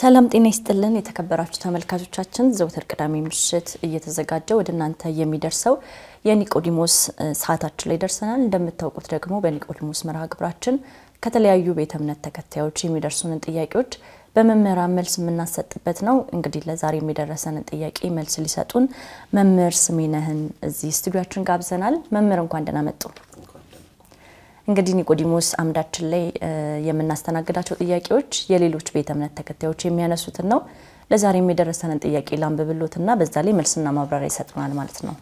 ሰላም ጤና ይስጥልን የተከበራችሁ ተመልካቾቻችን፣ ዘውትር ቅዳሜ ምሽት እየተዘጋጀ ወደ እናንተ የሚደርሰው የኒቆዲሞስ ሰዓታችን ላይ ደርሰናል። እንደምታውቁት ደግሞ በኒቆዲሞስ መርሃ ግብራችን ከተለያዩ ቤተ እምነት ተከታዮች የሚደርሱንን ጥያቄዎች በመምህራን መልስ የምናሰጥበት ነው። እንግዲህ ለዛሬ የሚደረሰንን ጥያቄ መልስ ሊሰጡን መምህር ስሜነህን እዚህ ስቱዲያችን ጋብዘናል። መምህር እንኳን ደህና መጡ። እንግዲህ ኒቆዲሞስ አምዳችን ላይ የምናስተናግዳቸው ጥያቄዎች የሌሎች ቤተ እምነት ተከታዮች የሚያነሱትን ነው። ለዛሬ የሚደረሰንን ጥያቄ ላንብብሎትና በዛ ላይ መልስና ማብራሪያ ይሰጡናል ማለት ነው።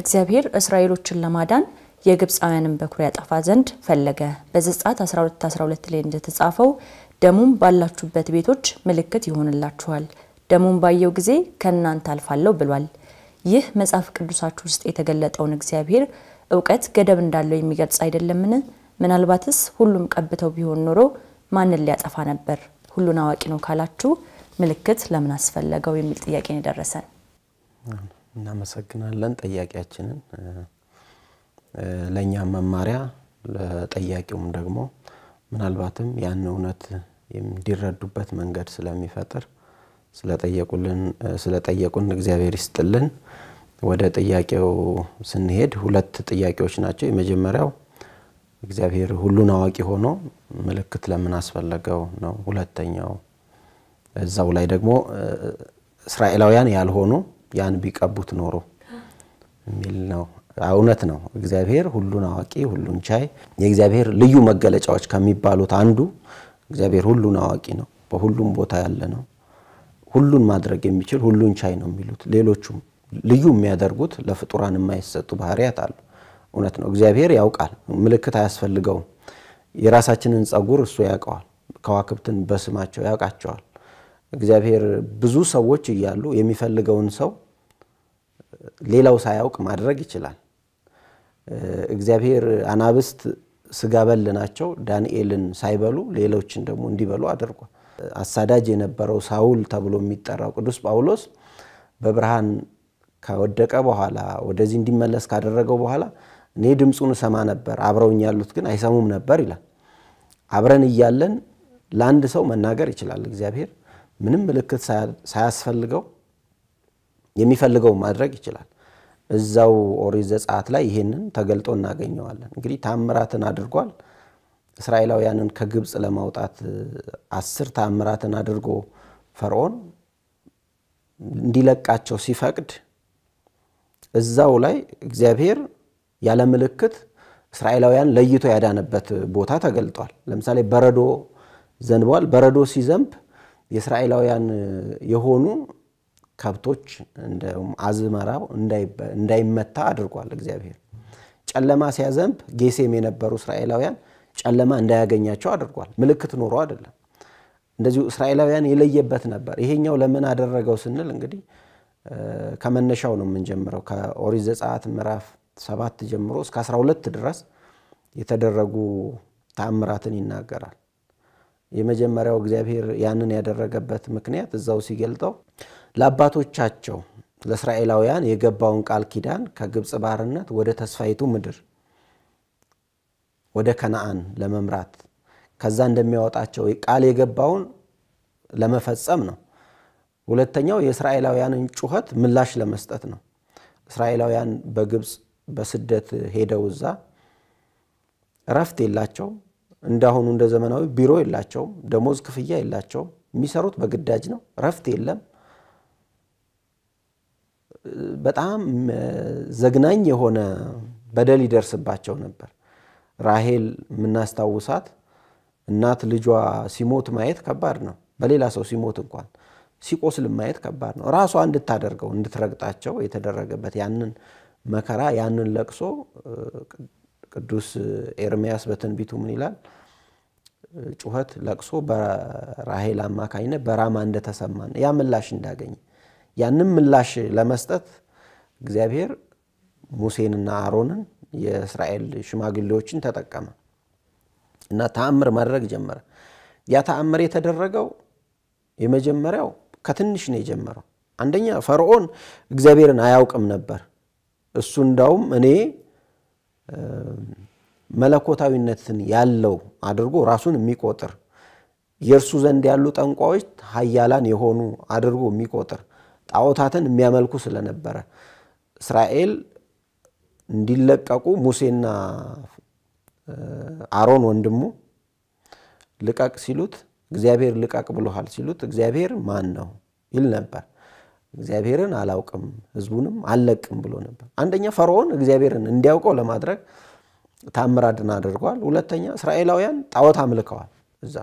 እግዚአብሔር እስራኤሎችን ለማዳን የግብፃውያንን በኩር ያጠፋ ዘንድ ፈለገ። በዘጸአት 12 12 ላይ እንደተጻፈው ደሙም ባላችሁበት ቤቶች ምልክት ይሆንላችኋል፣ ደሙም ባየው ጊዜ ከእናንተ አልፋለሁ ብሏል። ይህ መጽሐፍ ቅዱሳችሁ ውስጥ የተገለጠውን እግዚአብሔር እውቀት ገደብ እንዳለው የሚገልጽ አይደለምን? ምናልባትስ ሁሉም ቀብተው ቢሆን ኖሮ ማንን ሊያጠፋ ነበር? ሁሉን አዋቂ ነው ካላችሁ ምልክት ለምን አስፈለገው የሚል ጥያቄ ነው የደረሰን። እናመሰግናለን ጥያቄያችንን ለእኛ መማሪያ ለጠያቂውም ደግሞ ምናልባትም ያን እውነት እንዲረዱበት መንገድ ስለሚፈጥር ስለጠየቁን እግዚአብሔር ይስጥልን። ወደ ጥያቄው ስንሄድ ሁለት ጥያቄዎች ናቸው። የመጀመሪያው እግዚአብሔር ሁሉን አዋቂ ሆኖ ምልክት ለምን አስፈለገው ነው። ሁለተኛው እዛው ላይ ደግሞ እስራኤላውያን ያልሆኑ ያን ቢቀቡት ኖሮ የሚል ነው። እውነት ነው። እግዚአብሔር ሁሉን አዋቂ፣ ሁሉን ቻይ፣ የእግዚአብሔር ልዩ መገለጫዎች ከሚባሉት አንዱ እግዚአብሔር ሁሉን አዋቂ ነው፣ በሁሉም ቦታ ያለ ነው፣ ሁሉን ማድረግ የሚችል ሁሉን ቻይ ነው የሚሉት። ሌሎቹም ልዩ የሚያደርጉት ለፍጡራን የማይሰጡ ባህሪያት አሉ። እውነት ነው። እግዚአብሔር ያውቃል፣ ምልክት አያስፈልገውም። የራሳችንን ጸጉር እሱ ያውቀዋል። ከዋክብትን በስማቸው ያውቃቸዋል። እግዚአብሔር ብዙ ሰዎች እያሉ የሚፈልገውን ሰው ሌላው ሳያውቅ ማድረግ ይችላል። እግዚአብሔር አናብስት ስጋ በል ናቸው። ዳንኤልን ሳይበሉ ሌሎችን ደግሞ እንዲበሉ አድርጓል። አሳዳጅ የነበረው ሳውል ተብሎ የሚጠራው ቅዱስ ጳውሎስ በብርሃን ከወደቀ በኋላ ወደዚህ እንዲመለስ ካደረገው በኋላ እኔ ድምፁን እሰማ ነበር፣ አብረውኝ ያሉት ግን አይሰሙም ነበር ይላል። አብረን እያለን ለአንድ ሰው መናገር ይችላል እግዚአብሔር ምንም ምልክት ሳያስፈልገው የሚፈልገው ማድረግ ይችላል። እዛው ኦሪት ዘጸአት ላይ ይሄንን ተገልጦ እናገኘዋለን። እንግዲህ ታምራትን አድርጓል። እስራኤላውያንን ከግብፅ ለማውጣት አስር ታምራትን አድርጎ ፈርዖን እንዲለቃቸው ሲፈቅድ እዛው ላይ እግዚአብሔር ያለ ምልክት እስራኤላውያን ለይቶ ያዳነበት ቦታ ተገልጧል። ለምሳሌ በረዶ ዘንቧል። በረዶ ሲዘንብ የእስራኤላውያን የሆኑ ከብቶች አዝመራ እንዳይመታ አድርጓል እግዚአብሔር። ጨለማ ሲያዘንብ ጌሴም የነበሩ እስራኤላውያን ጨለማ እንዳያገኛቸው አድርጓል። ምልክት ኖሮ አይደለም። እንደዚሁ እስራኤላውያን የለየበት ነበር። ይሄኛው ለምን አደረገው ስንል እንግዲህ ከመነሻው ነው የምንጀምረው። ከኦሪት ዘጸአት ምዕራፍ ሰባት ጀምሮ እስከ 12 ድረስ የተደረጉ ተአምራትን ይናገራል። የመጀመሪያው እግዚአብሔር ያንን ያደረገበት ምክንያት እዛው ሲገልጠው ለአባቶቻቸው ለእስራኤላውያን የገባውን ቃል ኪዳን ከግብፅ ባርነት ወደ ተስፋይቱ ምድር ወደ ከነአን ለመምራት ከዛ እንደሚያወጣቸው ቃል የገባውን ለመፈጸም ነው። ሁለተኛው የእስራኤላውያንን ጩኸት ምላሽ ለመስጠት ነው። እስራኤላውያን በግብፅ በስደት ሄደው እዛ እረፍት የላቸው እንዳሁኑ እንደ ዘመናዊ ቢሮ የላቸውም፣ ደሞዝ ክፍያ የላቸውም። የሚሰሩት በግዳጅ ነው። እረፍት የለም። በጣም ዘግናኝ የሆነ በደል ይደርስባቸው ነበር። ራሄል የምናስታውሳት እናት ልጇ ሲሞት ማየት ከባድ ነው። በሌላ ሰው ሲሞት እንኳን ሲቆስል ማየት ከባድ ነው። ራሷ እንድታደርገው እንድትረግጣቸው የተደረገበት ያንን መከራ ያንን ለቅሶ ቅዱስ ኤርሚያስ በትንቢቱ ምን ይላል? ጩኸት፣ ለቅሶ በራሄል አማካኝነት በራማ እንደተሰማ ያ ምላሽ እንዳገኘ ያንም ምላሽ ለመስጠት እግዚአብሔር ሙሴንና አሮንን የእስራኤል ሽማግሌዎችን ተጠቀመ እና ተአምር ማድረግ ጀመረ። ያ ተአምር የተደረገው የመጀመሪያው ከትንሽ ነው የጀመረው። አንደኛ ፈርዖን እግዚአብሔርን አያውቅም ነበር። እሱ እንዳውም እኔ መለኮታዊነትን ያለው አድርጎ ራሱን የሚቆጥር የእርሱ ዘንድ ያሉ ጠንቋዎች ሀያላን የሆኑ አድርጎ የሚቆጥር ጣዖታትን የሚያመልኩ ስለነበረ እስራኤል እንዲለቀቁ ሙሴና አሮን ወንድሙ ልቀቅ ሲሉት እግዚአብሔር ልቀቅ ብሎሃል ሲሉት እግዚአብሔር ማን ነው ይል ነበር። እግዚአብሔርን አላውቅም ህዝቡንም አልለቅም ብሎ ነበር። አንደኛ ፈርዖን እግዚአብሔርን እንዲያውቀው ለማድረግ ታምራድን አድርጓል። ሁለተኛ እስራኤላውያን ጣዖት አምልከዋል። እዛ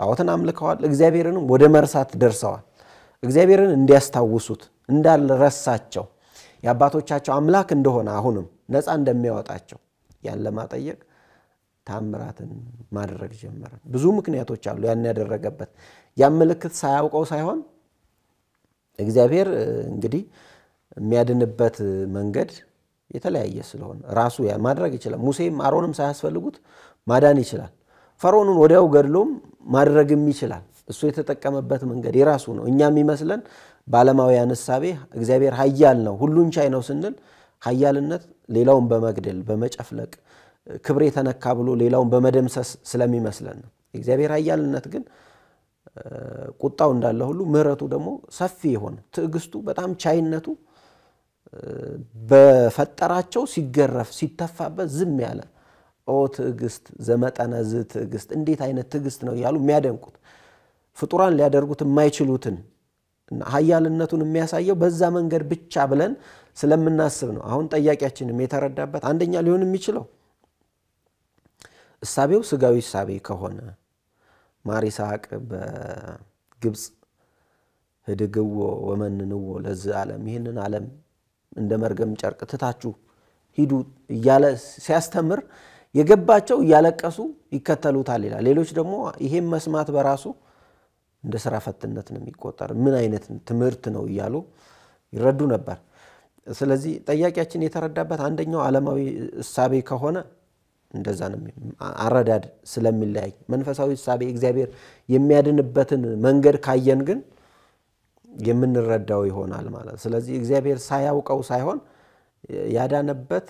ጣዖትን አምልከዋል። እግዚአብሔርንም ወደ መርሳት ደርሰዋል። እግዚአብሔርን እንዲያስታውሱት እንዳልረሳቸው የአባቶቻቸው አምላክ እንደሆነ አሁንም ነፃ እንደሚያወጣቸው ያን ለማጠየቅ ታምራትን ማድረግ ጀመረ። ብዙ ምክንያቶች አሉ ያን ያደረገበት ያን ምልክት ሳያውቀው ሳይሆን እግዚአብሔር እንግዲህ የሚያድንበት መንገድ የተለያየ ስለሆነ ራሱ ማድረግ ይችላል። ሙሴም አሮንም ሳያስፈልጉት ማዳን ይችላል። ፈርዖንን ወዲያው ገድሎም ማድረግም ይችላል። እሱ የተጠቀመበት መንገድ የራሱ ነው። እኛ የሚመስለን በዓለማውያን እሳቤ እግዚአብሔር ኃያል ነው ሁሉን ቻይ ነው ስንል ኃያልነት ሌላውን በመግደል በመጨፍለቅ ክብር የተነካ ብሎ ሌላውን በመደምሰስ ስለሚመስለን ነው። እግዚአብሔር ኃያልነት ግን ቁጣው እንዳለ ሁሉ ምሕረቱ ደግሞ ሰፊ የሆነ ትዕግስቱ፣ በጣም ቻይነቱ በፈጠራቸው ሲገረፍ ሲተፋበት ዝም ያለ ኦ ትዕግስት ዘመጠነ ዝ ትዕግስት እንዴት አይነት ትዕግስት ነው እያሉ የሚያደንቁት ፍጡራን ሊያደርጉት የማይችሉትን እና ሀያልነቱን የሚያሳየው በዛ መንገድ ብቻ ብለን ስለምናስብ ነው። አሁን ጠያቂያችንም የተረዳበት አንደኛ ሊሆን የሚችለው እሳቤው ስጋዊ እሳቤ ከሆነ ማሪሳቅ በግብፅ ህድግዎ ወመንንዎ ለዚ ዓለም ይህንን ዓለም እንደ መርገም ጨርቅ ትታችሁ ሂዱ እያለ ሲያስተምር የገባቸው እያለቀሱ ይከተሉታል ይላል። ሌሎች ደግሞ ይሄም መስማት በራሱ እንደ ስራ ፈትነት ነው የሚቆጠር፣ ምን አይነት ትምህርት ነው እያሉ ይረዱ ነበር። ስለዚህ ጠያቂያችን የተረዳበት አንደኛው ዓለማዊ እሳቤ ከሆነ እንደዛ ነው። አረዳድ ስለሚለያይ መንፈሳዊ እሳቤ እግዚአብሔር የሚያድንበትን መንገድ ካየን ግን የምንረዳው ይሆናል ማለት። ስለዚህ እግዚአብሔር ሳያውቀው ሳይሆን ያዳነበት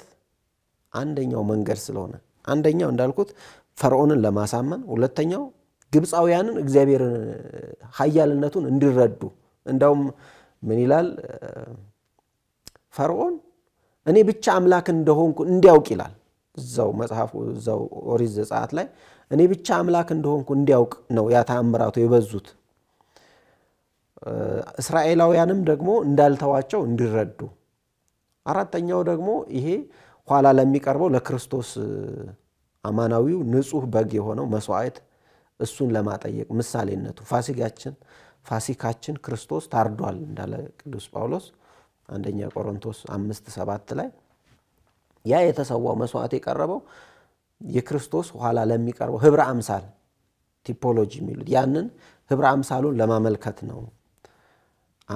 አንደኛው መንገድ ስለሆነ አንደኛው እንዳልኩት ፈርዖንን ለማሳመን፣ ሁለተኛው ግብፃውያንን እግዚአብሔር ሀያልነቱን እንዲረዱ እንዳውም ምን ይላል ፈርዖን እኔ ብቻ አምላክ እንደሆንኩ እንዲያውቅ ይላል። እዛው መጽሐፉ እዛው ኦሪት ዘጸአት ላይ እኔ ብቻ አምላክ እንደሆንኩ እንዲያውቅ ነው ያ ተአምራቱ የበዙት። እስራኤላውያንም ደግሞ እንዳልተዋቸው እንዲረዱ። አራተኛው ደግሞ ይሄ ኋላ ለሚቀርበው ለክርስቶስ አማናዊው ንጹሕ በግ የሆነው መስዋዕት እሱን ለማጠየቅ ምሳሌነቱ ፋሲካችን ፋሲካችን ክርስቶስ ታርዷል እንዳለ ቅዱስ ጳውሎስ አንደኛ ቆሮንቶስ አምስት ሰባት ላይ ያ የተሰዋው መስዋዕት የቀረበው የክርስቶስ ኋላ ለሚቀርበው ህብረ አምሳል ቲፖሎጂ የሚሉት ያንን ህብረ አምሳሉን ለማመልከት ነው።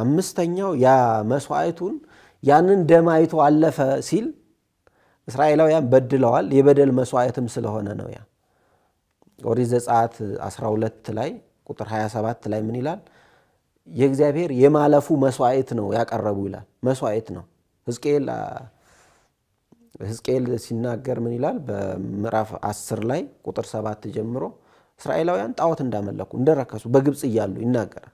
አምስተኛው ያ መስዋዕቱን ያንን ደም አይቶ አለፈ ሲል እስራኤላውያን በድለዋል። የበደል መስዋዕትም ስለሆነ ነው። ያ ኦሪት ዘጸአት 12 ላይ ቁጥር 27 ላይ ምን ይላል? የእግዚአብሔር የማለፉ መስዋዕት ነው ያቀረቡ ይላል። መስዋዕት ነው ሕዝቅኤል ህዝቅኤል ሲናገር ምን ይላል? በምዕራፍ 10 ላይ ቁጥር ሰባት ጀምሮ እስራኤላውያን ጣዖት እንዳመለኩ እንደረከሱ በግብፅ እያሉ ይናገራል።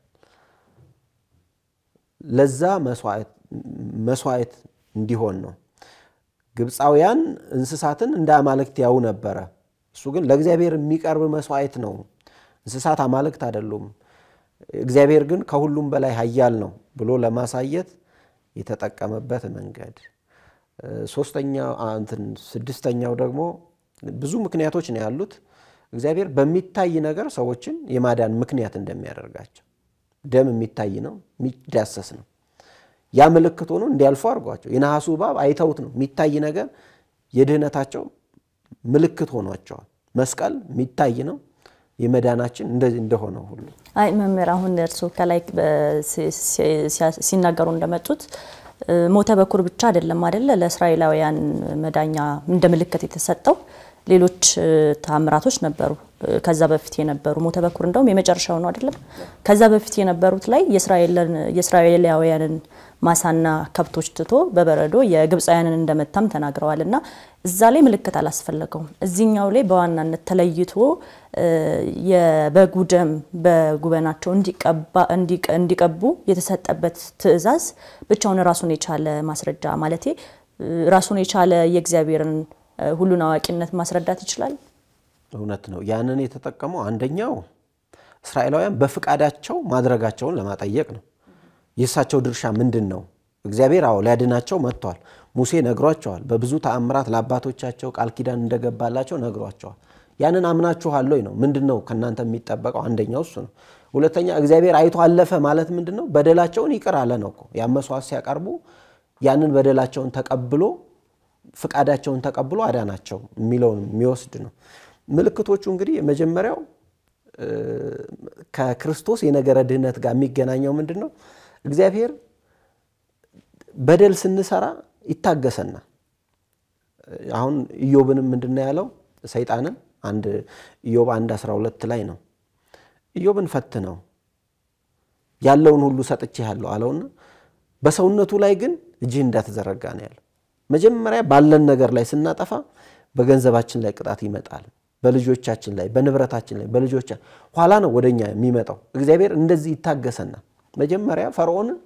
ለዛ መስዋዕት እንዲሆን ነው። ግብፃውያን እንስሳትን እንደ አማልክት ያው ነበረ። እሱ ግን ለእግዚአብሔር የሚቀርብ መስዋዕት ነው። እንስሳት አማልክት አይደሉም። እግዚአብሔር ግን ከሁሉም በላይ ኃያል ነው ብሎ ለማሳየት የተጠቀመበት መንገድ ሶስተኛ እንትን ስድስተኛው ደግሞ ብዙ ምክንያቶች ነው ያሉት። እግዚአብሔር በሚታይ ነገር ሰዎችን የማዳን ምክንያት እንደሚያደርጋቸው ደም የሚታይ ነው፣ የሚዳሰስ ነው። ያ ምልክት ሆኖ እንዲያልፉ አድርጓቸው። የነሐሱ እባብ አይተውት ነው የሚታይ ነገር የድህነታቸው ምልክት ሆኗቸዋል። መስቀል የሚታይ ነው። የመዳናችን እንደዚህ እንደሆነ ሁሉ አይ መምህር፣ አሁን እርሱ ከላይ ሲናገሩ እንደመጡት ሞተ በኩር ብቻ አይደለም አደለ? ለእስራኤላውያን መዳኛ እንደ ምልክት የተሰጠው ሌሎች ታምራቶች ነበሩ። ከዛ በፊት የነበሩ ሞተ በኩር እንደውም የመጨረሻው ነው አይደለም? ከዛ በፊት የነበሩት ላይ የእስራኤላውያንን ማሳና ከብቶች ትቶ በበረዶ የግብፃውያንን እንደመታም ተናግረዋል እና እዛ ላይ ምልክት አላስፈለገውም። እዚኛው ላይ በዋናነት ተለይቶ የበጉ ደም በጉበናቸው እንዲቀቡ የተሰጠበት ትዕዛዝ ብቻውን ራሱን የቻለ ማስረጃ ማለቴ ራሱን የቻለ የእግዚአብሔርን ሁሉን አዋቂነት ማስረዳት ይችላል። እውነት ነው። ያንን የተጠቀመው አንደኛው እስራኤላውያን በፍቃዳቸው ማድረጋቸውን ለማጠየቅ ነው። የእሳቸው ድርሻ ምንድን ነው? እግዚአብሔር አዎ ሊያድናቸው መጥቷል። ሙሴ ነግሯቸዋል። በብዙ ተአምራት ለአባቶቻቸው ቃል ኪዳን እንደገባላቸው ነግሯቸዋል። ያንን አምናችኋል ወይ ነው። ምንድን ነው ከእናንተ የሚጠበቀው? አንደኛው እሱ ነው። ሁለተኛ እግዚአብሔር አይቶ አለፈ ማለት ምንድን ነው? በደላቸውን ይቅር አለ ነው እኮ ያመሷት ሲያቀርቡ ያንን በደላቸውን ተቀብሎ ፍቃዳቸውን ተቀብሎ አዳናቸው የሚለውን የሚወስድ ነው። ምልክቶቹ እንግዲህ የመጀመሪያው ከክርስቶስ የነገረ ድህነት ጋር የሚገናኘው ምንድን ነው? እግዚአብሔር በደል ስንሰራ ይታገሰናል። አሁን ኢዮብንም ምንድነው ያለው? ሰይጣንን አንድ ኢዮብ አንድ አስራ ሁለት ላይ ነው ኢዮብን ፈትነው ያለውን ሁሉ ያለው አለውና በሰውነቱ ላይ ግን እጅህ እንዳትዘረጋ ነው ያለው። መጀመሪያ ባለን ነገር ላይ ስናጠፋ በገንዘባችን ላይ ቅጣት ይመጣል፣ በልጆቻችን ላይ፣ በንብረታችን ላይ፣ በልጆቻ ኋላ ነው ወደኛ የሚመጣው። እግዚአብሔር እንደዚህ ይታገሰናል። መጀመሪያ ፈርዖንን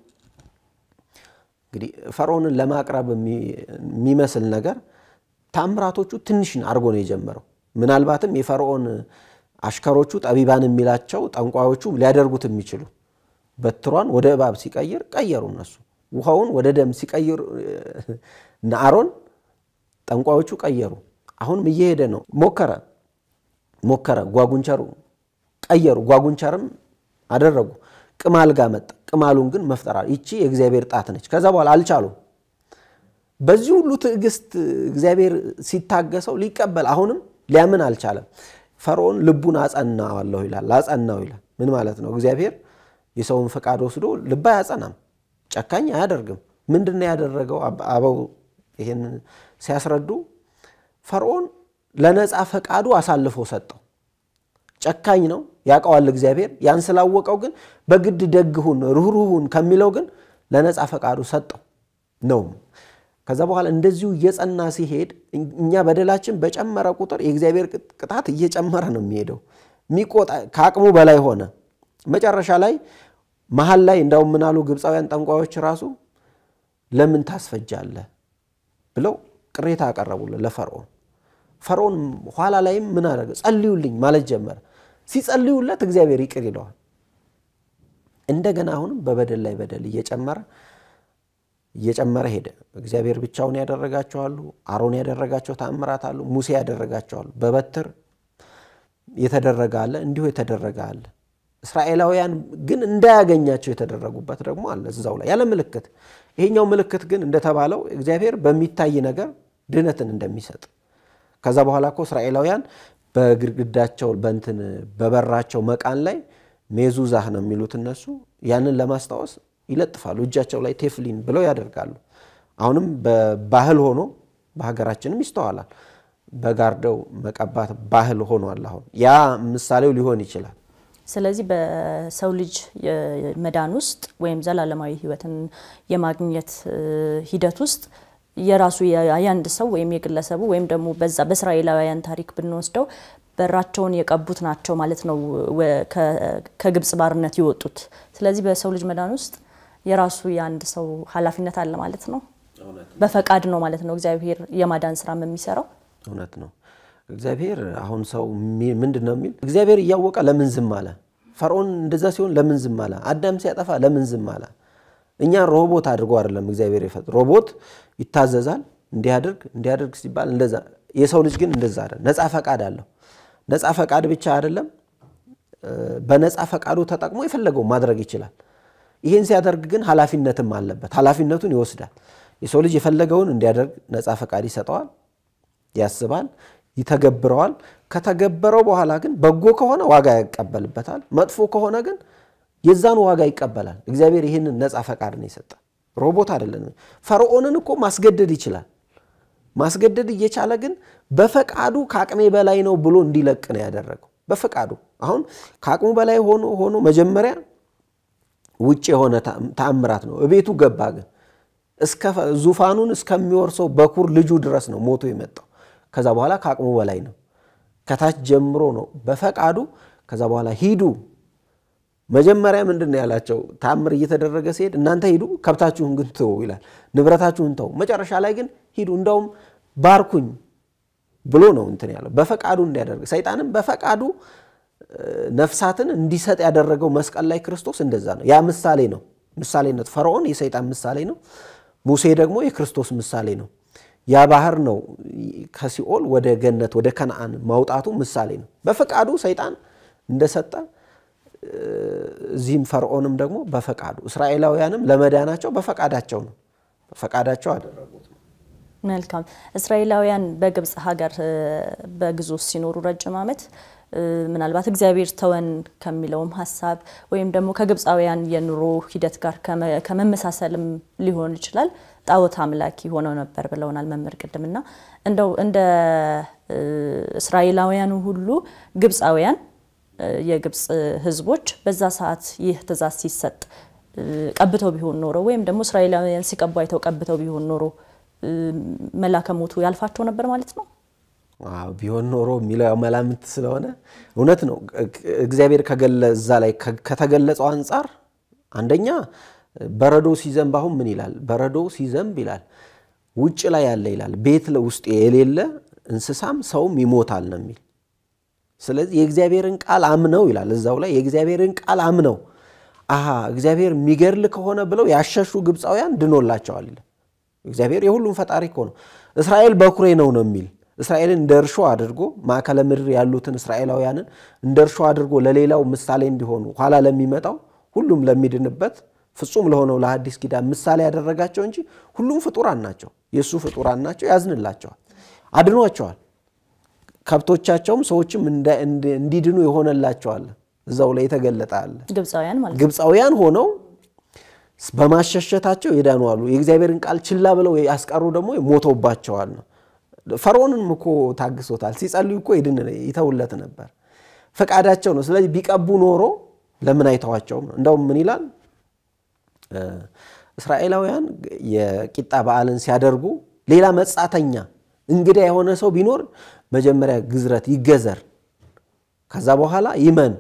እንግዲህ ፈርዖንን ለማቅረብ የሚመስል ነገር ታምራቶቹ ትንሽ አድርጎ ነው የጀመረው። ምናልባትም የፈርዖን አሽከሮቹ ጠቢባን የሚላቸው ጠንቋዮቹ ሊያደርጉት የሚችሉ በትሯን ወደ እባብ ሲቀይር ቀየሩ እነሱ። ውሃውን ወደ ደም ሲቀይር እነ ጠንቋዮቹ ቀየሩ። አሁንም እየሄደ ነው። ሞከረ ሞከረ ጓጉንቸሩ ቀየሩ። ጓጉንቸርም አደረጉ። ቅማል ጋር መጣ። ቅማሉን ግን መፍጠራ ይቺ የእግዚአብሔር ጣት ነች። ከዛ በኋላ አልቻሉም። በዚህ ሁሉ ትዕግስት እግዚአብሔር ሲታገሰው ሊቀበል አሁንም ሊያምን አልቻለም። ፈርዖን ልቡን አጸናዋለሁ ይላል። አጸናው ይላል። ምን ማለት ነው? እግዚአብሔር የሰውን ፈቃድ ወስዶ ልብ አያጸናም፣ ጨካኝ አያደርግም። ምንድነው ያደረገው? አበው ይህን ሲያስረዱ ፈርዖን ለነፃ ፈቃዱ አሳልፎ ሰጠው። ጨካኝ ነው፣ ያውቀዋል እግዚአብሔር። ያን ስላወቀው ግን በግድ ደግሁን ሩህሩሁን ከሚለው ግን ለነፃ ፈቃዱ ሰጠው ነው። ከዛ በኋላ እንደዚሁ እየጸና ሲሄድ እኛ በደላችን በጨመረ ቁጥር የእግዚአብሔር ቅጣት እየጨመረ ነው የሚሄደው። ሚቆጣ ከአቅሙ በላይ ሆነ። መጨረሻ ላይ መሀል ላይ እንዳውም ምናሉ ግብፃውያን ጠንቋዮች ራሱ ለምን ታስፈጃለህ ብለው ቅሬታ አቀረቡለት ለፈርዖን። ፈርዖን ኋላ ላይም ምን አደረገ? ጸልዩልኝ ማለት ጀመረ። ሲጸልዩለት እግዚአብሔር ይቅር ይለዋል። እንደገና አሁንም በበደል ላይ በደል እየጨመረ እየጨመረ ሄደ። እግዚአብሔር ብቻውን ያደረጋቸው አሉ። አሮን ያደረጋቸው ተአምራት አሉ። ሙሴ ያደረጋቸው በበትር የተደረገ አለ፣ እንዲሁ የተደረገ አለ። እስራኤላውያን ግን እንዳያገኛቸው የተደረጉበት ደግሞ አለ እዛው ላይ ያለ ምልክት። ይሄኛው ምልክት ግን እንደተባለው እግዚአብሔር በሚታይ ነገር ድህነትን እንደሚሰጥ ከዛ በኋላ እኮ እስራኤላውያን በግድግዳቸው በእንትን በበራቸው መቃን ላይ ሜዙዛህ ነው የሚሉት እነሱ ያንን ለማስታወስ ይለጥፋሉ። እጃቸው ላይ ቴፍሊን ብለው ያደርጋሉ። አሁንም በባህል ሆኖ በሀገራችንም ይስተዋላል። በጋርደው መቀባት ባህል ሆኗል። አሁን ያ ምሳሌው ሊሆን ይችላል። ስለዚህ በሰው ልጅ መዳን ውስጥ ወይም ዘላለማዊ ህይወትን የማግኘት ሂደት ውስጥ የራሱ የአንድ ሰው ወይም የግለሰቡ ወይም ደግሞ በዛ በእስራኤላውያን ታሪክ ብንወስደው በራቸውን የቀቡት ናቸው ማለት ነው ከግብፅ ባርነት የወጡት። ስለዚህ በሰው ልጅ መዳን ውስጥ የራሱ የአንድ ሰው ኃላፊነት አለ ማለት ነው። በፈቃድ ነው ማለት ነው እግዚአብሔር የማዳን ስራም የሚሰራው። እውነት ነው። እግዚአብሔር አሁን ሰው ምንድን ነው የሚል እግዚአብሔር እያወቀ ለምን ዝም አለ? ፈርዖን እንደዛ ሲሆን ለምን ዝም አለ? አዳም ሲያጠፋ ለምን ዝም አለ? እኛ ሮቦት አድርጎ አይደለም እግዚአብሔር ይፈጥ ሮቦት ይታዘዛል፣ እንዲያደርግ እንዲያደርግ ሲባል እንደዛ። የሰው ልጅ ግን እንደዛ አይደለም። ነፃ ፈቃድ አለው። ነፃ ፈቃድ ብቻ አይደለም፣ በነፃ ፈቃዱ ተጠቅሞ የፈለገው ማድረግ ይችላል። ይህን ሲያደርግ ግን ኃላፊነትም አለበት። ኃላፊነቱን ይወስዳል። የሰው ልጅ የፈለገውን እንዲያደርግ ነፃ ፈቃድ ይሰጠዋል፣ ያስባል፣ ይተገብረዋል። ከተገበረው በኋላ ግን በጎ ከሆነ ዋጋ ያቀበልበታል፣ መጥፎ ከሆነ ግን የዛን ዋጋ ይቀበላል። እግዚአብሔር ይህንን ነፃ ፈቃድ ነው የሰጠ። ሮቦት አይደለም ፈርዖንን እኮ ማስገደድ ይችላል። ማስገደድ እየቻለ ግን በፈቃዱ ከአቅሜ በላይ ነው ብሎ እንዲለቅ ነው ያደረገው። በፈቃዱ አሁን ከአቅሙ በላይ ሆኖ ሆኖ መጀመሪያ ውጭ የሆነ ተአምራት ነው። እቤቱ ገባ ግን ዙፋኑን እስከሚወርሰው በኩር ልጁ ድረስ ነው ሞቶ የመጣው። ከዛ በኋላ ከአቅሙ በላይ ነው። ከታች ጀምሮ ነው በፈቃዱ ከዛ በኋላ ሂዱ መጀመሪያ ምንድን ነው ያላቸው? ታምር እየተደረገ ሲሄድ እናንተ ሂዱ፣ ከብታችሁን ግን ትው ይላል፣ ንብረታችሁን ተው። መጨረሻ ላይ ግን ሂዱ፣ እንዳውም ባርኩኝ ብሎ ነው እንትን ያለው በፈቃዱ እንዲያደርግ ሰይጣንም በፈቃዱ ነፍሳትን እንዲሰጥ ያደረገው መስቀል ላይ ክርስቶስ እንደዛ ነው። ያ ምሳሌ ነው። ምሳሌነት ፈርዖን የሰይጣን ምሳሌ ነው። ሙሴ ደግሞ የክርስቶስ ምሳሌ ነው። ያ ባህር ነው ከሲኦል ወደ ገነት ወደ ከነአን ማውጣቱ ምሳሌ ነው። በፈቃዱ ሰይጣን እንደሰጠ እዚህም ፈርዖንም ደግሞ በፈቃዱ እስራኤላውያንም ለመዳናቸው በፈቃዳቸው ነው፣ በፈቃዳቸው አደረጉት። መልካም እስራኤላውያን በግብጽ ሀገር በግዞት ሲኖሩ ረጅም ዓመት ምናልባት እግዚአብሔር ተወን ከሚለውም ሀሳብ ወይም ደግሞ ከግብፃውያን የኑሮ ሂደት ጋር ከመመሳሰልም ሊሆን ይችላል ጣዖት አምላኪ ሆነው ነበር ብለውናል መምህር ቅድምና እንደው እንደ እስራኤላውያኑ ሁሉ ግብፃውያን የግብፅ ህዝቦች በዛ ሰዓት ይህ ትእዛዝ ሲሰጥ ቀብተው ቢሆን ኖሮ ወይም ደግሞ እስራኤላውያን ሲቀቡ አይተው ቀብተው ቢሆን ኖሮ መላከ ሞቱ ያልፋቸው ነበር ማለት ነው። ቢሆን ኖሮ የሚለው ያው መላምት ስለሆነ እውነት ነው። እግዚአብሔር እዛ ላይ ከተገለጸው አንጻር አንደኛ በረዶ ሲዘንብ አሁን ምን ይላል? በረዶ ሲዘንብ ይላል ውጭ ላይ ያለ ይላል ቤት ውስጥ የሌለ እንስሳም ሰውም ይሞታል ነው የሚል ስለዚህ የእግዚአብሔርን ቃል አምነው ይላል እዛው ላይ የእግዚአብሔርን ቃል አምነው አሃ እግዚአብሔር የሚገድል ከሆነ ብለው ያሸሹ ግብፃውያን ድኖላቸዋል ይላል። እግዚአብሔር የሁሉም ፈጣሪ እኮ ነው። እስራኤል በኩሬ ነው ነው የሚል እስራኤልን እንደ እርሾ አድርጎ ማዕከለ ምድር ያሉትን እስራኤላውያንን እንደ እርሾ አድርጎ ለሌላው ምሳሌ እንዲሆኑ ኋላ ለሚመጣው ሁሉም ለሚድንበት ፍጹም ለሆነው ለአዲስ ኪዳን ምሳሌ ያደረጋቸው እንጂ ሁሉም ፍጡራን ናቸው። የእሱ ፍጡራን ናቸው። ያዝንላቸዋል፣ አድኗቸዋል። ከብቶቻቸውም ሰዎችም እንዲድኑ የሆነላቸዋል። እዛው ላይ የተገለጠ ግብፃውያን ሆነው በማሸሸታቸው ይዳኑ አሉ። የእግዚአብሔርን ቃል ችላ ብለው ያስቀሩ ደግሞ ሞተውባቸዋል ነው። ፈርዖንም እኮ ታግሶታል። ሲጸልዩ እኮ ይድን ይተውለት ነበር። ፈቃዳቸው ነው። ስለዚህ ቢቀቡ ኖሮ ለምን አይተዋቸውም ነው። እንደውም ምን ይላል እስራኤላውያን የቂጣ በዓልን ሲያደርጉ ሌላ መጻተኛ እንግዳ የሆነ ሰው ቢኖር መጀመሪያ ግዝረት ይገዘር፣ ከዛ በኋላ ይመን፣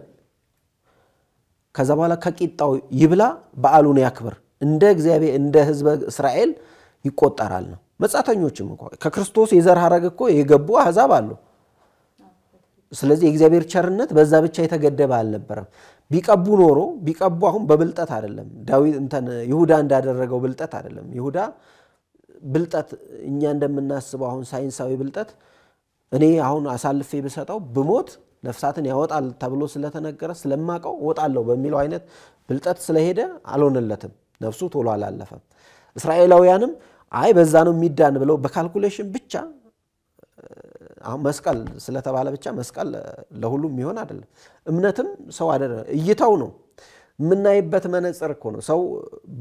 ከዛ በኋላ ከቂጣው ይብላ፣ በዓሉን ያክብር፣ እንደ እግዚአብሔር እንደ ህዝበ እስራኤል ይቆጠራል ነው። መጻተኞችም እኮ ከክርስቶስ የዘር ሐረግ እኮ የገቡ አህዛብ አሉ። ስለዚህ የእግዚአብሔር ቸርነት በዛ ብቻ የተገደበ አልነበረም። ቢቀቡ ኖሮ ቢቀቡ አሁን በብልጠት አይደለም፣ ዳዊት እንትን ይሁዳ እንዳደረገው ብልጠት አይደለም። ይሁዳ ብልጠት እኛ እንደምናስበው አሁን ሳይንሳዊ ብልጠት እኔ አሁን አሳልፌ ብሰጠው ብሞት ነፍሳትን ያወጣል ተብሎ ስለተነገረ ስለማቀው እወጣለሁ በሚለው አይነት ብልጠት ስለሄደ አልሆነለትም። ነፍሱ ቶሎ አላለፈም። እስራኤላውያንም አይ በዛ ነው የሚዳን ብለው በካልኩሌሽን ብቻ አሁን መስቀል ስለተባለ ብቻ መስቀል ለሁሉም የሚሆን አይደለም። እምነትም ሰው አደረ እይታው ነው የምናይበት መነጽር እኮ ነው። ሰው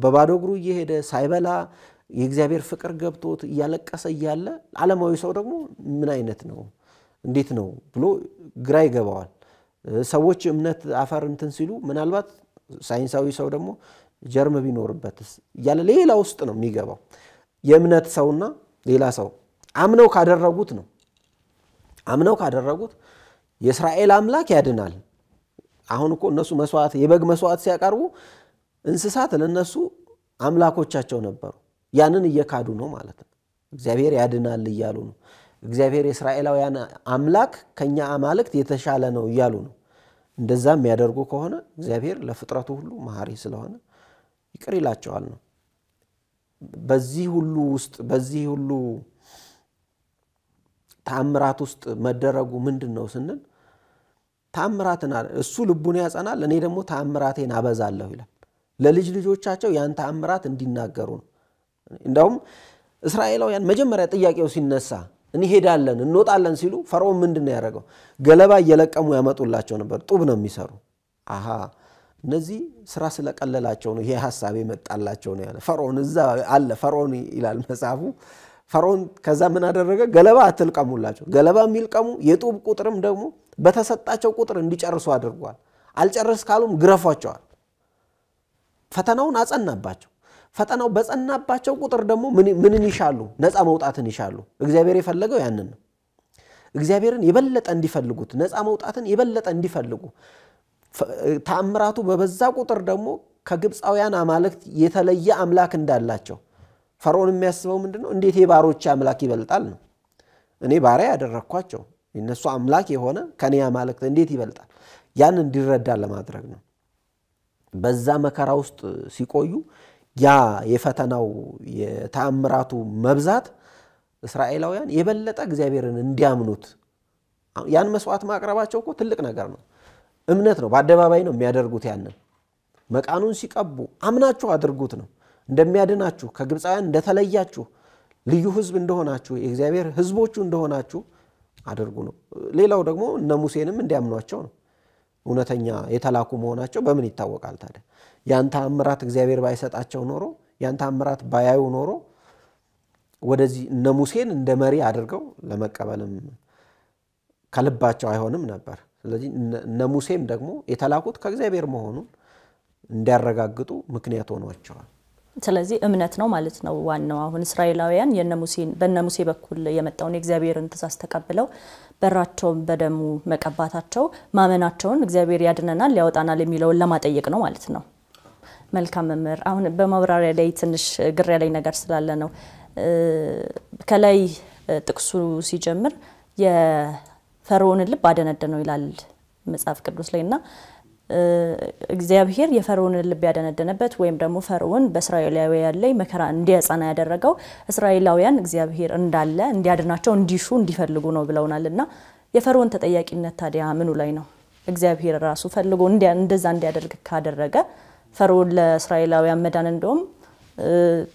በባዶ እግሩ እየሄደ ሳይበላ የእግዚአብሔር ፍቅር ገብቶት እያለቀሰ እያለ ዓለማዊ ሰው ደግሞ ምን አይነት ነው እንዴት ነው ብሎ ግራ ይገባዋል። ሰዎች እምነት አፈር እንትን ሲሉ ምናልባት ሳይንሳዊ ሰው ደግሞ ጀርም ቢኖርበትስ እያለ ሌላ ውስጥ ነው የሚገባው። የእምነት ሰውና ሌላ ሰው አምነው ካደረጉት ነው አምነው ካደረጉት የእስራኤል አምላክ ያድናል። አሁን እኮ እነሱ መስዋዕት የበግ መስዋዕት ሲያቀርቡ እንስሳት ለነሱ አምላኮቻቸው ነበሩ። ያንን እየካዱ ነው ማለት ነው። እግዚአብሔር ያድናል እያሉ ነው። እግዚአብሔር የእስራኤላውያን አምላክ ከእኛ አማልክት የተሻለ ነው እያሉ ነው። እንደዛ የሚያደርጉ ከሆነ እግዚአብሔር ለፍጥረቱ ሁሉ መሐሪ ስለሆነ ይቅር ይላቸዋል ነው። በዚህ ሁሉ ውስጥ በዚህ ሁሉ ተአምራት ውስጥ መደረጉ ምንድን ነው ስንል ተአምራትን እሱ ልቡን ያጸናል፣ እኔ ደግሞ ተአምራቴን አበዛለሁ ይላል። ለልጅ ልጆቻቸው ያን ተአምራት እንዲናገሩ ነው። እንዳውም እስራኤላውያን መጀመሪያ ጥያቄው ሲነሳ እንሄዳለን እንወጣለን ሲሉ ፈርዖን ምንድን ነው ያደረገው? ገለባ እየለቀሙ ያመጡላቸው ነበር። ጡብ ነው የሚሰሩ። አሀ እነዚህ ስራ ስለቀለላቸው ነው ይሄ ሀሳብ የመጣላቸው ነው ያለ ፈርዖን። እዛ አለ ፈርዖን ይላል መጽሐፉ። ፈርዖን ከዛ ምን አደረገ? ገለባ አትልቀሙላቸው፣ ገለባ የሚልቀሙ የጡብ ቁጥርም ደግሞ በተሰጣቸው ቁጥር እንዲጨርሱ አድርጓል። አልጨርስ ካሉም ግረፏቸዋል። ፈተናውን አጸናባቸው። ፈተናው በጸናባቸው ቁጥር ደግሞ ምንን ይሻሉ? ነፃ መውጣትን ይሻሉ። እግዚአብሔር የፈለገው ያንን ነው። እግዚአብሔርን የበለጠ እንዲፈልጉት፣ ነፃ መውጣትን የበለጠ እንዲፈልጉ፣ ተአምራቱ በበዛ ቁጥር ደግሞ ከግብፃውያን አማልክት የተለየ አምላክ እንዳላቸው ፈርዖን የሚያስበው ምንድን ነው? እንዴት የባሮች አምላክ ይበልጣል ነው። እኔ ባሪያ ያደረግኳቸው እነሱ አምላክ የሆነ ከኔ አማልክት እንዴት ይበልጣል? ያን እንዲረዳ ለማድረግ ነው። በዛ መከራ ውስጥ ሲቆዩ ያ የፈተናው የተአምራቱ መብዛት እስራኤላውያን የበለጠ እግዚአብሔርን እንዲያምኑት ያን መስዋዕት ማቅረባቸው እኮ ትልቅ ነገር ነው። እምነት ነው። በአደባባይ ነው የሚያደርጉት። ያንን መቃኑን ሲቀቡ አምናችሁ አድርጉት ነው። እንደሚያድናችሁ ከግብፃውያን እንደተለያችሁ ልዩ ሕዝብ እንደሆናችሁ የእግዚአብሔር ሕዝቦቹ እንደሆናችሁ አድርጉ ነው። ሌላው ደግሞ እነ ሙሴንም እንዲያምኗቸው ነው። እውነተኛ የተላኩ መሆናቸው በምን ይታወቃል ታዲያ? ያን አምራት እግዚአብሔር ባይሰጣቸው ኖሮ ያን አምራት ባያዩ ኖሮ ወደዚህ እነ ሙሴን እንደ መሪ አድርገው ለመቀበልም ከልባቸው አይሆንም ነበር። ስለዚህ እነ ሙሴም ደግሞ የተላኩት ከእግዚአብሔር መሆኑን እንዲያረጋግጡ ምክንያት ሆኗቸዋል። ስለዚህ እምነት ነው ማለት ነው ዋናው። አሁን እስራኤላውያን በነ ሙሴ በኩል የመጣውን የእግዚአብሔርን ትእዛዝ ተቀብለው በራቸውን በደሙ መቀባታቸው ማመናቸውን እግዚአብሔር ያድነናል፣ ሊያወጣናል የሚለውን ለማጠየቅ ነው ማለት ነው። መልካም መምህር፣ አሁን በማብራሪያ ላይ ትንሽ ግር ያለኝ ነገር ስላለ ነው። ከላይ ጥቅሱ ሲጀምር የፈርዖንን ልብ አደነደነው ይላል መጽሐፍ ቅዱስ ላይ እና እግዚአብሔር የፈርዖንን ልብ ያደነደነበት ወይም ደግሞ ፈርዖን በእስራኤላውያን ላይ መከራ እንዲያጸና ያደረገው እስራኤላውያን እግዚአብሔር እንዳለ እንዲያድናቸው እንዲሹ እንዲፈልጉ ነው ብለውናል። እና የፈርዖን ተጠያቂነት ታዲያ ምኑ ላይ ነው? እግዚአብሔር ራሱ ፈልጎ እንደዛ እንዲያደርግ ካደረገ ፈርዖን ለእስራኤላውያን መዳን እንደውም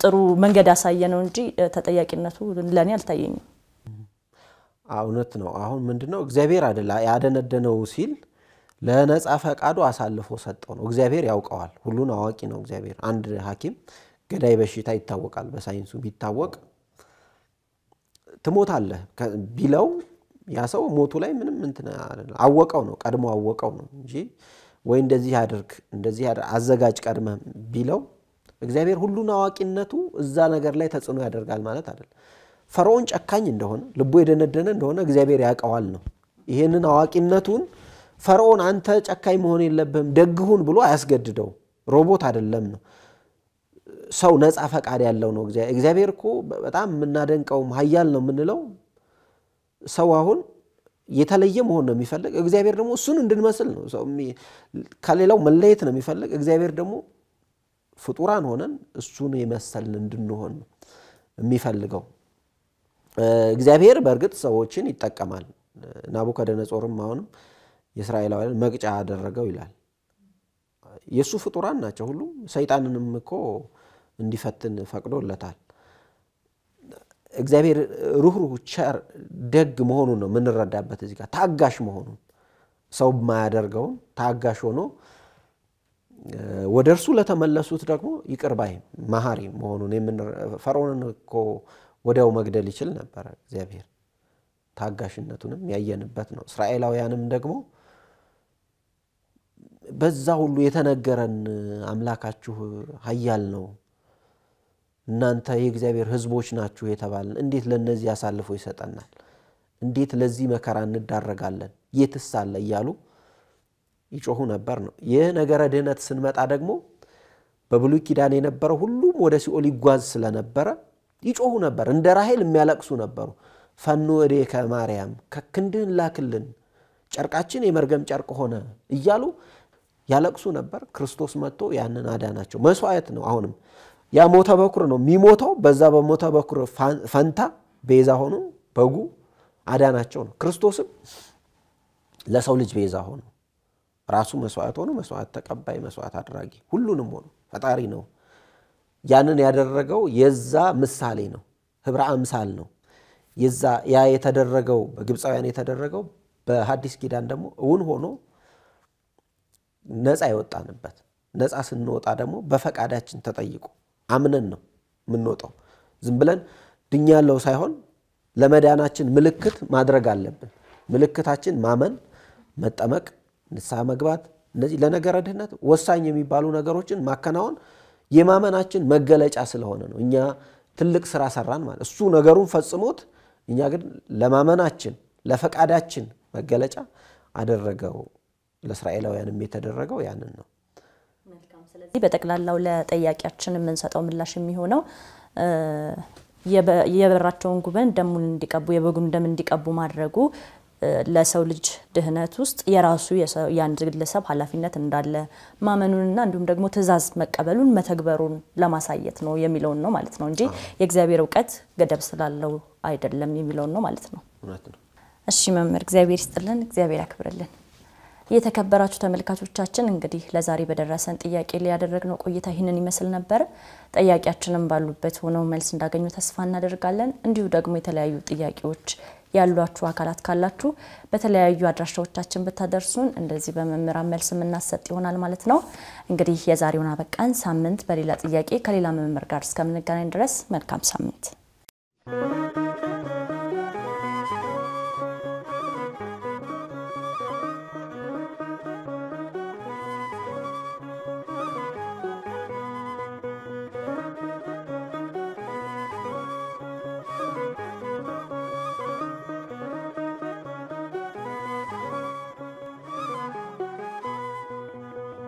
ጥሩ መንገድ አሳየ ነው እንጂ ተጠያቂነቱ ለእኔ አልታየኝም። እውነት ነው። አሁን ምንድነው እግዚአብሔር ያደነደነው ሲል ለነፃ ፈቃዱ አሳልፎ ሰጠው ነው። እግዚአብሔር ያውቀዋል፣ ሁሉን አዋቂ ነው እግዚአብሔር። አንድ ሐኪም ገዳይ በሽታ ይታወቃል፣ በሳይንሱ ቢታወቅ ትሞታለህ ቢለው ያ ሰው ሞቱ ላይ ምንም እንትን አወቀው ነው ቀድሞ አወቀው ነው እንጂ ወይ እንደዚህ አድርግ እንደዚህ አዘጋጅ ቀድመ ቢለው እግዚአብሔር ሁሉን አዋቂነቱ እዛ ነገር ላይ ተጽዕኖ ያደርጋል ማለት አይደል። ፈርዖን ጨካኝ እንደሆነ ልቦ የደነደነ እንደሆነ እግዚአብሔር ያውቀዋል ነው። ይሄንን አዋቂነቱን ፈርዖን አንተ ጨካኝ መሆን የለብህም ደግሁን ብሎ አያስገድደው። ሮቦት አይደለም ነው። ሰው ነፃ ፈቃድ ያለው ነው። እግዚአብሔር እኮ በጣም የምናደንቀውም ሀያል ነው የምንለው። ሰው አሁን የተለየ መሆን ነው የሚፈልግ። እግዚአብሔር ደግሞ እሱን እንድንመስል ነው። ከሌላው መለየት ነው የሚፈልግ። እግዚአብሔር ደግሞ ፍጡራን ሆነን እሱን የመሰልን እንድንሆን ነው የሚፈልገው። እግዚአብሔር በእርግጥ ሰዎችን ይጠቀማል። ናቡከደነጾርም አሁንም የእስራኤላውያን መቅጫ አደረገው ይላል። የእሱ ፍጡራን ናቸው ሁሉም። ሰይጣንንም እኮ እንዲፈትን ፈቅዶለታል። እግዚአብሔር ሩህሩህ፣ ቸር፣ ደግ መሆኑን ነው የምንረዳበት እዚህ ጋር ታጋሽ መሆኑን ሰው ማያደርገውን ታጋሽ ሆኖ ወደ እርሱ ለተመለሱት ደግሞ ይቅርባይ መሐሪ መሆኑን ፈርዖንን እኮ ወዲያው መግደል ይችል ነበረ። እግዚአብሔር ታጋሽነቱንም ያየንበት ነው። እስራኤላውያንም ደግሞ በዛ ሁሉ የተነገረን አምላካችሁ ኃያል ነው፣ እናንተ የእግዚአብሔር ሕዝቦች ናችሁ የተባልን እንዴት ለእነዚህ አሳልፎ ይሰጠናል? እንዴት ለዚህ መከራ እንዳረጋለን? የትስ አለ እያሉ ይጮሁ ነበር ነው። ይህ ነገረ ድህነት ስንመጣ ደግሞ በብሉይ ኪዳን የነበረ ሁሉም ወደ ሲኦል ይጓዝ ስለነበረ ይጮሁ ነበር። እንደ ራሄል የሚያለቅሱ ነበሩ። ፈኑ እዴከ ማርያም ከክንድህን ላክልን፣ ጨርቃችን የመርገም ጨርቅ ሆነ እያሉ ያለቅሱ ነበር። ክርስቶስ መጥቶ ያንን አዳናቸው። መስዋዕት ነው። አሁንም ያ ሞተ በኩር ነው የሚሞተው። በዛ በሞተ በኩር ፈንታ ቤዛ ሆኖ በጉ አዳናቸው ነው። ክርስቶስም ለሰው ልጅ ቤዛ ሆኖ ራሱ መስዋዕት ሆኖ መስዋዕት ተቀባይ፣ መስዋዕት አድራጊ፣ ሁሉንም ሆኖ ፈጣሪ ነው። ያንን ያደረገው የዛ ምሳሌ ነው። ህብረ አምሳል ነው። የዛ ያ የተደረገው በግብፃውያን የተደረገው በሐዲስ ኪዳን ደግሞ እውን ሆኖ ነፃ የወጣንበት ነፃ ስንወጣ ደግሞ በፈቃዳችን ተጠይቆ አምነን ነው የምንወጣው። ዝም ብለን ድኛለው ሳይሆን ለመዳናችን ምልክት ማድረግ አለብን። ምልክታችን ማመን፣ መጠመቅ፣ ንስሐ መግባት፣ እነዚህ ለነገረ ድህነት ወሳኝ የሚባሉ ነገሮችን ማከናወን የማመናችን መገለጫ ስለሆነ ነው። እኛ ትልቅ ስራ ሰራን ማለት እሱ ነገሩን ፈጽሞት፣ እኛ ግን ለማመናችን ለፈቃዳችን መገለጫ አደረገው። ለእስራኤላውያንም የተደረገው ያንን ነው። ስለዚህ በጠቅላላው ለጠያቂያችን የምንሰጠው ምላሽ የሚሆነው የበራቸውን ጉበን ደሙን እንዲቀቡ የበጉን ደም እንዲቀቡ ማድረጉ ለሰው ልጅ ድህነት ውስጥ የራሱ የአንድ ግለሰብ ኃላፊነት እንዳለ ማመኑንና እንዲሁም ደግሞ ትእዛዝ መቀበሉን መተግበሩን ለማሳየት ነው የሚለውን ነው ማለት ነው እንጂ የእግዚአብሔር እውቀት ገደብ ስላለው አይደለም የሚለውን ነው ማለት ነው። እሺ መምህር፣ እግዚአብሔር ይስጥልን፣ እግዚአብሔር ያክብርልን። የተከበራችሁ ተመልካቾቻችን እንግዲህ ለዛሬ በደረሰን ጥያቄ ላይ ያደረግነው ቆይታ ይህንን ይመስል ነበር። ጠያቂያችንም ባሉበት ሆነው መልስ እንዳገኙ ተስፋ እናደርጋለን። እንዲሁ ደግሞ የተለያዩ ጥያቄዎች ያሏችሁ አካላት ካላችሁ በተለያዩ አድራሻዎቻችን ብታደርሱን እንደዚህ በመምህራን መልስ የምናሰጥ ይሆናል ማለት ነው። እንግዲህ የዛሬውን አበቃን። ሳምንት በሌላ ጥያቄ ከሌላ መምህር ጋር እስከምንገናኝ ድረስ መልካም ሳምንት።